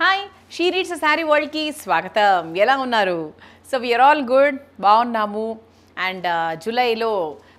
hi she reads sari వరల్డ్కి స్వాగతం ఎలా ఉన్నారు సో వీఆర్ ఆల్ గుడ్ బాగున్నాము అండ్ uh, జూలైలో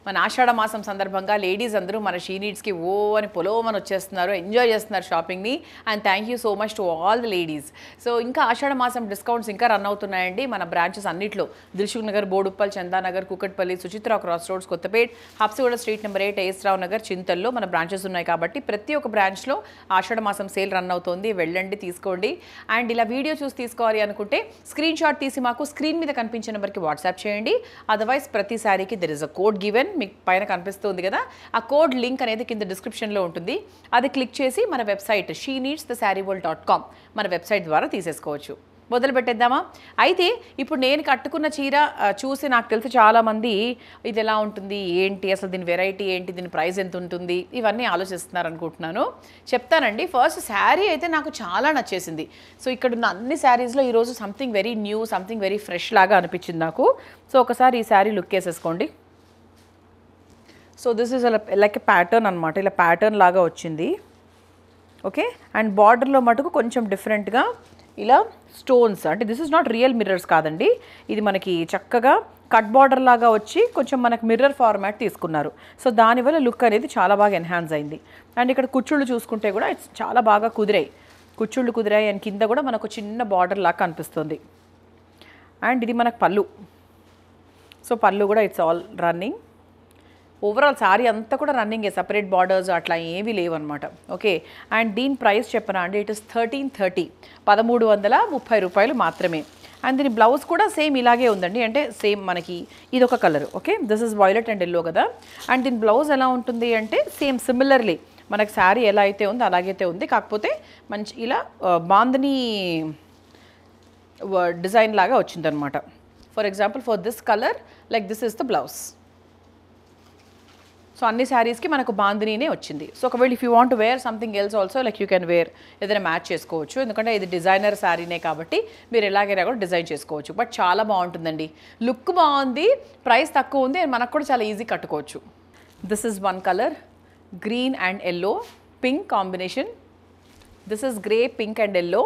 మన ఆషాఢ మాసం సందర్భంగా లేడీస్ అందరూ మన షీ నీడ్స్కి ఓ అని పొలోమని వచ్చేస్తున్నారు ఎంజాయ్ చేస్తున్నారు షాపింగ్ని and thank you so much to all the ladies so ఇంకా ఆషాఢ మాసం డిస్కౌంట్స్ ఇంకా రన్ అవుతున్నాయండి మన బ్రాంచెస్ అన్నింటిలో Dilsukh Nagar Boduppal Chandanagar Kukatpally Suchitra cross roads Kothapet Habsiguda street number eight ఏస్రావు నగర్ చింతల్లో మన బ్రాంచెస్ ఉన్నాయి కాబట్టి ప్రతి ఒక్క బ్రాంచ్లో ఆషాఢ మాసం సేల్ రన్ అవుతుంది వెళ్ళండి తీసుకోండి అండ్ ఇలా వీడియో చూసి తీసుకోవాలి అనుకుంటే స్క్రీన్ షాట్ తీసి మాకు స్క్రీన్ మీద కనిపించే నెంబర్కి వాట్సాప్ చేయండి అదర్వైజ్ ప్రతి శారీకి there is a code given seven మీకు పైన కనిపిస్తుంది కదా ఆ కోడ్ లింక్ అనేది కింద డిస్క్రిప్షన్లో ఉంటుంది అది క్లిక్ చేసి మన website she needs the sari world dot com మన వెబ్సైట్ ద్వారా తీసేసుకోవచ్చు మొదలు పెట్టేద్దామా అయితే ఇప్పుడు నేను కట్టుకున్న చీర చూసి నాకు తెలిసి చాలామంది ఇది ఎలా ఉంటుంది ఏంటి అసలు దీని వెరైటీ ఏంటి దీని ప్రైస్ ఎంత ఉంటుంది ఇవన్నీ ఆలోచిస్తున్నారు అనుకుంటున్నాను చెప్తానండి ఫస్ట్ శారీ అయితే నాకు చాలా నచ్చేసింది సో ఇక్కడ ఉన్న అన్ని శారీస్లో ఈరోజు something very new something very fresh లాగా అనిపించింది నాకు సో ఒకసారి ఈ శారీ లుక్ వేసేసుకోండి so this is like a pattern అనమాట ఇలా ప్యాటర్న్ లాగా వచ్చింది ఓకే అండ్ బార్డర్లో మటుకు కొంచెం డిఫరెంట్గా ఇలా స్టోన్స్ అంటే this is not real mirrors కాదండి ఇది మనకి చక్కగా కట్ బార్డర్ లాగా వచ్చి కొంచెం మనకు మిర్రర్ ఫార్మాట్ తీసుకున్నారు సో దానివల్ల లుక్ అనేది చాలా బాగా ఎన్హాన్స్ అయింది అండ్ ఇక్కడ కుచ్చుళ్ళు చూసుకుంటే కూడా ఇట్స్ చాలా బాగా కుదిరాయి కుచ్చుళ్ళు కుదిరాయి అండ్ కింద కూడా మనకు చిన్న బార్డర్ లాగా కనిపిస్తుంది అండ్ ఇది మనకు పళ్ళు సో పళ్ళు కూడా it's all running overall sari అంతా కూడా రన్నింగే సపరేట్ బార్డర్స్ అట్లా ఏమీ లేవన్నమాట ఓకే అండ్ దీని ప్రైస్ చెప్పనా అండి ఇట్ ఇస్ థర్టీన్ థర్టీ పదమూడు వందల ముప్పై రూపాయలు మాత్రమే అండ్ దీని బ్లౌజ్ కూడా సేమ్ ఇలాగే ఉందండి అంటే సేమ్ మనకి ఇది ఒక colour okay this is violet and yellow కదా అండ్ దీని బ్లౌజ్ ఎలా ఉంటుంది అంటే సేమ్ సిమిలర్లీ మనకి శారీ ఎలా అయితే ఉందో అలాగైతే ఉంది కాకపోతే మంచి ఇలా బాందని డిజైన్ లాగా వచ్చిందనమాట for example for this colour like this is the blouse so అన్ని శారీస్కి మనకు బాందినీనే వచ్చింది సో ఒకవేళ if you want wear something else also like you can wear ఏదైనా మ్యాచ్ చేసుకోవచ్చు ఎందుకంటే ఇది డిజైనర్ శారీనే కాబట్టి మీరు ఎలాగైనా కూడా డిజైన్ చేసుకోవచ్చు బట్ చాలా బాగుంటుందండి లుక్ బాగుంది ప్రైస్ తక్కువ ఉంది మనకు కూడా చాలా ఈజీ కట్టుకోవచ్చు this is one colour green and yellow pink combination this is grey pink and yellow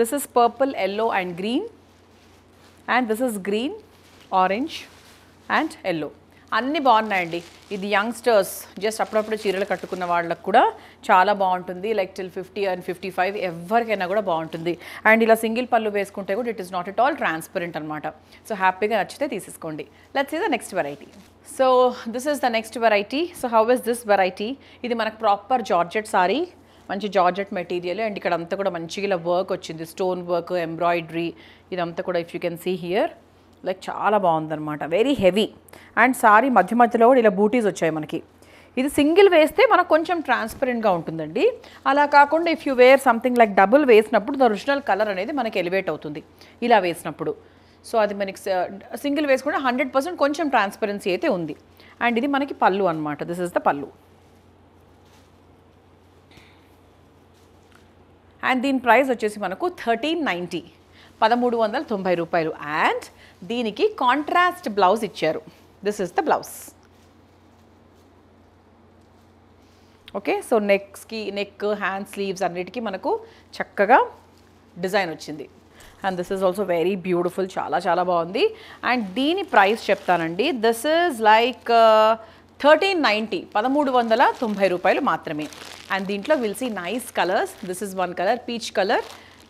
this is purple yellow and green and this is green orange and yellow అన్నీ బాగున్నాయండి ఇది యంగ్స్టర్స్ జస్ట్ అప్పుడప్పుడు చీరలు కట్టుకున్న వాళ్ళకు కూడా చాలా బాగుంటుంది like till fifty and fifty five ఎవరికైనా కూడా బాగుంటుంది అండ్ ఇలా సింగిల్ పళ్ళు వేసుకుంటే కూడా it is not at all transparent అనమాట సో హ్యాపీగా నచ్చితే తీసేసుకోండి లెట్స్ ఈ the next variety so this is the next variety so how is this variety ఇది మనకు ప్రాపర్ జార్జెట్ సారీ మంచి జార్జెట్ మెటీరియల్ అండ్ ఇక్కడ అంతా కూడా మంచిగా ఇలా వర్క్ వచ్చింది స్టోన్ వర్క్ ఎంబ్రాయిడరీ ఇదంతా కూడా if you can see here like చాలా బాగుందనమాట వెరీ హెవీ అండ్ సారీ మధ్య మధ్యలో కూడా ఇలా బూటీస్ వచ్చాయి మనకి ఇది సింగిల్ వేస్తే మనకు కొంచెం ట్రాన్స్పరెంట్గా ఉంటుందండి అలా కాకుండా if you wear something like double వేసినప్పుడు ద ఒరిజినల్ కలర్ అనేది మనకి ఎలివేట్ అవుతుంది ఇలా వేసినప్పుడు సో అది మనకి సింగిల్ వేసుకుంటే హండ్రెడ్ పర్సెంట్ కొంచెం ట్రాన్స్పరెన్సీ అయితే ఉంది అండ్ ఇది మనకి పళ్ళు అనమాట దిస్ ఇస్ ద పళ్ళు అండ్ దీని ప్రైస్ వచ్చేసి మనకు థర్టీన్ నైంటీ పదమూడు వందల తొంభై రూపాయలు అండ్ దీనికి కాంట్రాస్ట్ బ్లౌజ్ ఇచ్చారు this is the blouse okay so నెక్స్కి నెక్ హ్యాండ్ స్లీవ్స్ అన్నిటికీ మనకు చక్కగా డిజైన్ వచ్చింది and this is also very beautiful చాలా చాలా బాగుంది అండ్ దీని ప్రైస్ చెప్తానండి this is like thirteen ninety పదమూడు వందల తొంభై రూపాయలు మాత్రమే అండ్ దీంట్లో will see nice colours this is one colour peach colour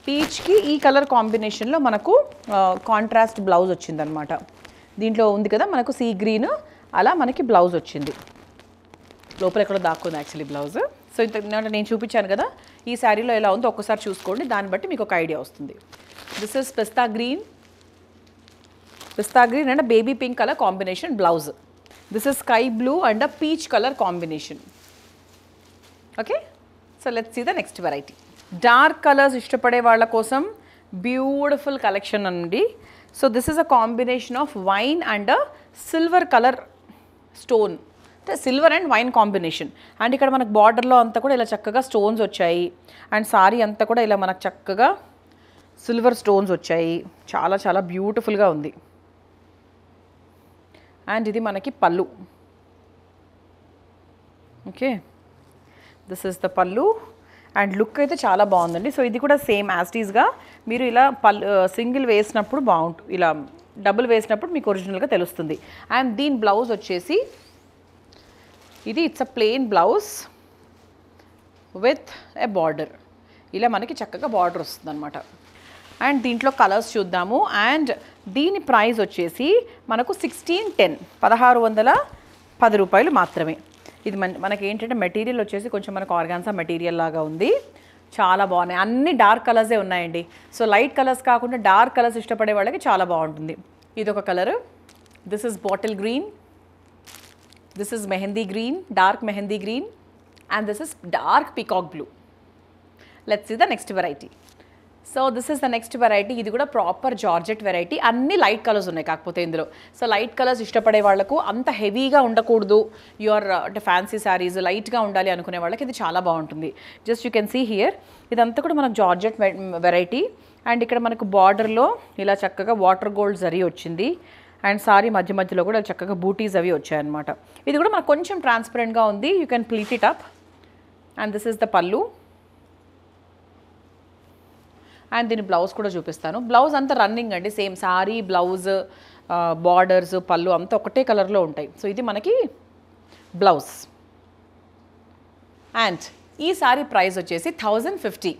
పీచ్కి ఈ కలర్ కాంబినేషన్లో మనకు కాంట్రాస్ట్ బ్లౌజ్ వచ్చిందనమాట దీంట్లో ఉంది కదా మనకు సీ గ్రీన్ అలా మనకి బ్లౌజ్ వచ్చింది లోపల ఎక్కడో దాక్కుంది యాక్చువల్లీ బ్లౌజ్ సో ఇంత నేను చూపించాను కదా ఈ శారీలో ఎలా ఉందో ఒక్కసారి చూసుకోండి దాన్ని బట్టి మీకు ఒక ఐడియా వస్తుంది this is pista green pista green and baby pink colour combination blouse this is sky blue and peach colour combination okay so let's see the next variety dark colours ఇష్టపడే వాళ్ళ కోసం బ్యూటిఫుల్ కలెక్షన్ అండి so this is a combination of wine and silver colour stone అంటే silver and wine combination and ఇక్కడ మనకు బార్డర్లో అంతా కూడా ఇలా చక్కగా స్టోన్స్ వచ్చాయి అండ్ సారీ అంతా కూడా ఇలా మనకు చక్కగా సిల్వర్ స్టోన్స్ వచ్చాయి చాలా చాలా బ్యూటిఫుల్గా ఉంది అండ్ ఇది మనకి పళ్ళు ఓకే దిస్ ఇస్ ద పళ్ళు అండ్ లుక్ అయితే చాలా బాగుందండి సో ఇది కూడా సేమ్ యాస్టీస్గా మీరు ఇలా పల్ సింగిల్ వేసినప్పుడు బాగుంటుంది ఇలా డబుల్ వేసినప్పుడు మీకు ఒరిజినల్గా తెలుస్తుంది అండ్ దీని బ్లౌజ్ వచ్చేసి ఇది it's a plain blouse with a border ఇలా మనకి చక్కగా బార్డర్ వస్తుంది అనమాట అండ్ దీంట్లో కలర్స్ చూద్దాము అండ్ దీని ప్రైస్ వచ్చేసి మనకు సిక్స్టీన్ టెన్ పదహారు వందల పది రూపాయలు మాత్రమే ఇది మన మనకి ఏంటంటే మెటీరియల్ వచ్చేసి కొంచెం మనకు ఆర్గాన్సా మెటీరియల్ లాగా ఉంది చాలా బాగున్నాయి అన్ని డార్క్ కలర్సే ఉన్నాయండి సో లైట్ కలర్స్ కాకుండా డార్క్ కలర్స్ ఇష్టపడే వాళ్ళకి చాలా బాగుంటుంది ఇది ఒక colour this is bottle green this is mehndi green dark mehndi green and this is dark peacock blue let's see the next variety so this is the next variety ఇది కూడా proper georgette variety అన్ని light colours ఉన్నాయి కాకపోతే ఇందులో so light colours ఇష్టపడే వాళ్ళకు అంత హెవీగా ఉండకూడదు యువర్ uh, అంటే ఫ్యాన్సీ శారీస్ లైట్గా ఉండాలి అనుకునే వాళ్ళకి ఇది చాలా బాగుంటుంది just you can see here ఇదంతా కూడా మనకు జార్జెట్ వెరైటీ అండ్ ఇక్కడ మనకు బార్డర్లో ఇలా చక్కగా వాటర్ గోల్డ్ జరీ వచ్చింది అండ్ సారీ మధ్య మధ్యలో కూడా చక్కగా బూటీస్ అవి వచ్చాయన్నమాట ఇది కూడా మనకు కొంచెం ట్రాన్స్పరెంట్గా ఉంది you can pleat it up and this is the పళ్ళు అండ్ దీని బ్లౌజ్ కూడా చూపిస్తాను బ్లౌజ్ అంతా రన్నింగ్ అండి సేమ్ శారీ బ్లౌజ్ బార్డర్స్ పళ్ళు అంతా ఒకటే కలర్లో ఉంటాయి సో ఇది మనకి బ్లౌజ్ అండ్ ఈ సారీ ప్రైస్ వచ్చేసి థౌజండ్ ఫిఫ్టీ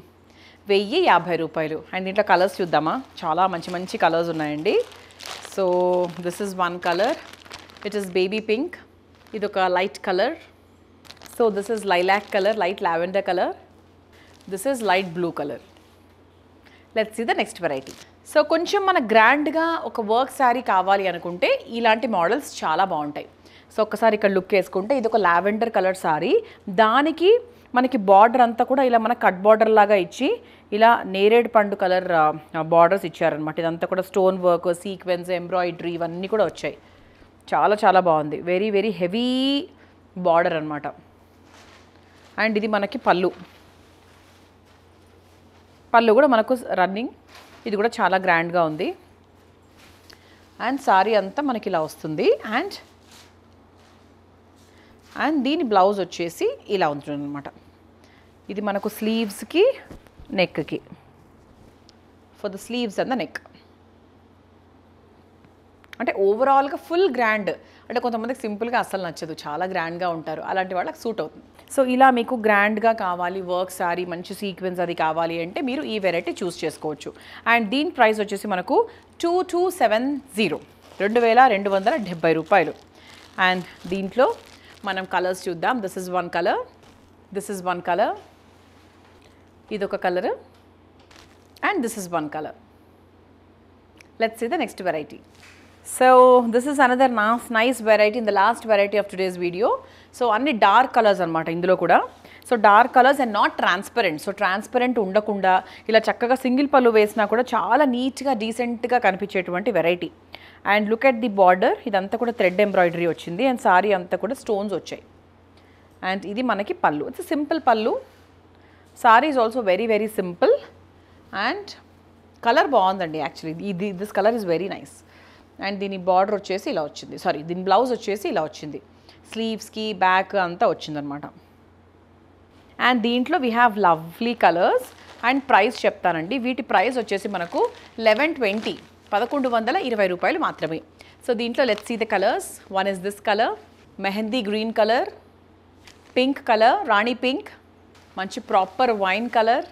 వెయ్యి యాభై రూపాయలు అండ్ దీంట్లో కలర్స్ చూద్దామా చాలా మంచి మంచి కలర్స్ ఉన్నాయండి so this is one colour it is baby pink ఇది ఒక light colour so this is lilac colour light lavender colour this is light blue colour let see the next variety so కొంచెం మన గ్రాండ్గా ఒక work sari కావాలి అనుకుంటే ఇలాంటి models చాలా బాగుంటాయి సో ఒక్కసారి ఇక్కడ లుక్ వేసుకుంటే ఇది ఒక లావెండర్ కలర్ శారీ దానికి మనకి బార్డర్ అంతా కూడా ఇలా మన కట్ బార్డర్ లాగా ఇచ్చి ఇలా నేరేడు పండు కలర్ బార్డర్స్ ఇచ్చారనమాట ఇదంతా కూడా స్టోన్ వర్క్ సీక్వెన్స్ ఎంబ్రాయిడరీ ఇవన్నీ కూడా వచ్చాయి చాలా చాలా బాగుంది వెరీ వెరీ హెవీ బార్డర్ అనమాట అండ్ ఇది మనకి పళ్ళు పళ్ళు కూడా మనకు రన్నింగ్ ఇది కూడా చాలా గ్రాండ్గా ఉంది అండ్ సారీ అంతా మనకి ఇలా వస్తుంది అండ్ అండ్ దీని బ్లౌజ్ వచ్చేసి ఇలా ఉంటుంది అనమాట ఇది మనకు స్లీవ్స్కి నెక్కి for the sleeves and the neck అంటే ఓవరాల్గా ఫుల్ గ్రాండ్ అంటే కొంతమందికి సింపుల్గా అస్సలు నచ్చదు చాలా గ్రాండ్గా ఉంటారు అలాంటి వాళ్ళకి సూట్ అవుతుంది సో ఇలా మీకు గ్రాండ్గా కావాలి వర్క్ సారీ మంచి సీక్వెన్స్ అది కావాలి అంటే మీరు ఈ వెరైటీ చూస్ చేసుకోవచ్చు అండ్ దీని ప్రైస్ వచ్చేసి మనకు టూ టూ సెవెన్ జీరో రెండు వేల రెండు వందల డెబ్బై రూపాయలు అండ్ దీంట్లో మనం కలర్స్ చూద్దాం this is one colour this is one colour ఇదొక colour and this is one colour let's see the next variety so So this is another nice variety in the last variety of today's video so అన్ని dark colours అనమాట ఇందులో కూడా so dark colours and not transparent so transparent ఉండకుండా ఇలా చక్కగా single పళ్ళు వేసినా కూడా చాలా నీట్గా డీసెంట్గా కనిపించేటువంటి variety and look at the border ఇదంతా కూడా థ్రెడ్ ఎంబ్రాయిడరీ వచ్చింది అండ్ సారీ అంతా కూడా స్టోన్స్ వచ్చాయి అండ్ ఇది మనకి పళ్ళు ఇట్స్ సింపుల్ పళ్ళు sari is also very very simple and colour బాగుందండి యాక్చువల్లీ ఇది this colour is very nice and దీని బార్డర్ వచ్చేసి ఇలా వచ్చింది సారీ దీని బ్లౌజ్ వచ్చేసి ఇలా వచ్చింది స్లీవ్స్కి బ్యాక్ అంతా వచ్చిందనమాట అండ్ దీంట్లో we have lovely colours and price చెప్తానండి వీటి ప్రైస్ వచ్చేసి మనకు లెవెన్ ట్వంటీ పదకొండు వందల ఇరవై రూపాయలు మాత్రమే సో దీంట్లో let's see the colours one is this colour mehndi green colour pink colour rani pink మంచి proper wine colour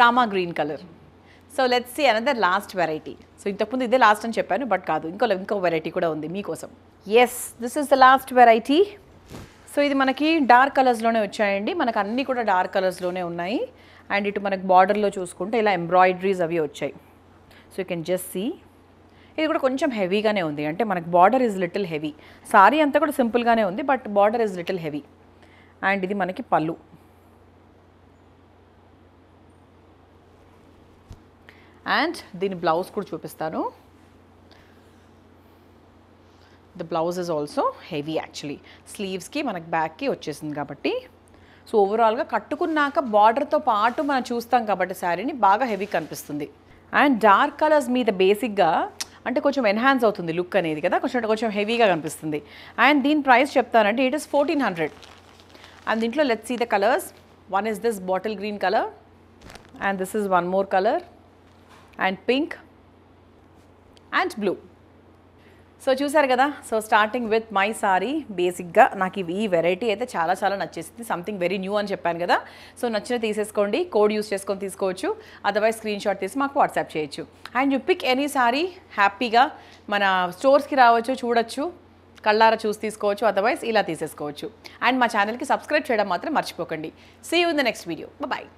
Rama green colour so let's see another last variety so ఇంతకుముందు ఇదే లాస్ట్ అని చెప్పాను బట్ కాదు ఇంకో ఇంకో వెరైటీ కూడా ఉంది మీకోసం yes this is the last variety so ఇది మనకి డార్క్ కలర్స్లోనే వచ్చాయండి మనకు అన్నీ కూడా డార్క్ కలర్స్లోనే ఉన్నాయి అండ్ ఇటు మనకు బార్డర్లో చూసుకుంటే ఇలా ఎంబ్రాయిడరీస్ అవి వచ్చాయి so you can just see ఇది కూడా కొంచెం హెవీగానే ఉంది అంటే మనకు border is little heavy sari అంతా కూడా సింపుల్గానే ఉంది but border is little heavy and ఇది మనకి పళ్ళు అండ్ దీని బ్లౌజ్ కూడా చూపిస్తాను the blouse is also heavy actually స్లీవ్స్కి మనకి బ్యాక్కి వచ్చేసింది కాబట్టి సో ఓవరాల్గా కట్టుకున్నాక బార్డర్తో పాటు మనం చూస్తాం కాబట్టి శారీని బాగా హెవీ కనిపిస్తుంది అండ్ డార్క్ కలర్స్ మీద బేసిక్గా అంటే కొంచెం ఎన్హాన్స్ అవుతుంది లుక్ అనేది కదా కొంచెం కొంచెం హెవీగా కనిపిస్తుంది అండ్ దీని ప్రైస్ చెప్తానంటే it is fourteen hundred and దీంట్లో let's see the colours one is this bottle green colour and this is one more colour and pink and blue so చూసారు కదా so starting with my sorry బేసిక్గా నాకు ఈ variety అయితే చాలా చాలా నచ్చేసింది సంథింగ్ వెరీ న్యూ అని చెప్పాను కదా సో నచ్చిన తీసేసుకోండి కోడ్ యూస్ చేసుకొని తీసుకోవచ్చు అదర్వైజ్ స్క్రీన్ షాట్ తీసి మాకు వాట్సాప్ చేయొచ్చు and you pick any sorry హ్యాపీగా మన స్టోర్స్కి రావచ్చు చూడొచ్చు కళ్ళారా చూసి తీసుకోవచ్చు అదర్వైజ్ ఇలా తీసేసుకోవచ్చు అండ్ మా ఛానల్కి సబ్స్క్రైబ్ చేయడం మాత్రం మర్చిపోకండి see you in the next video bye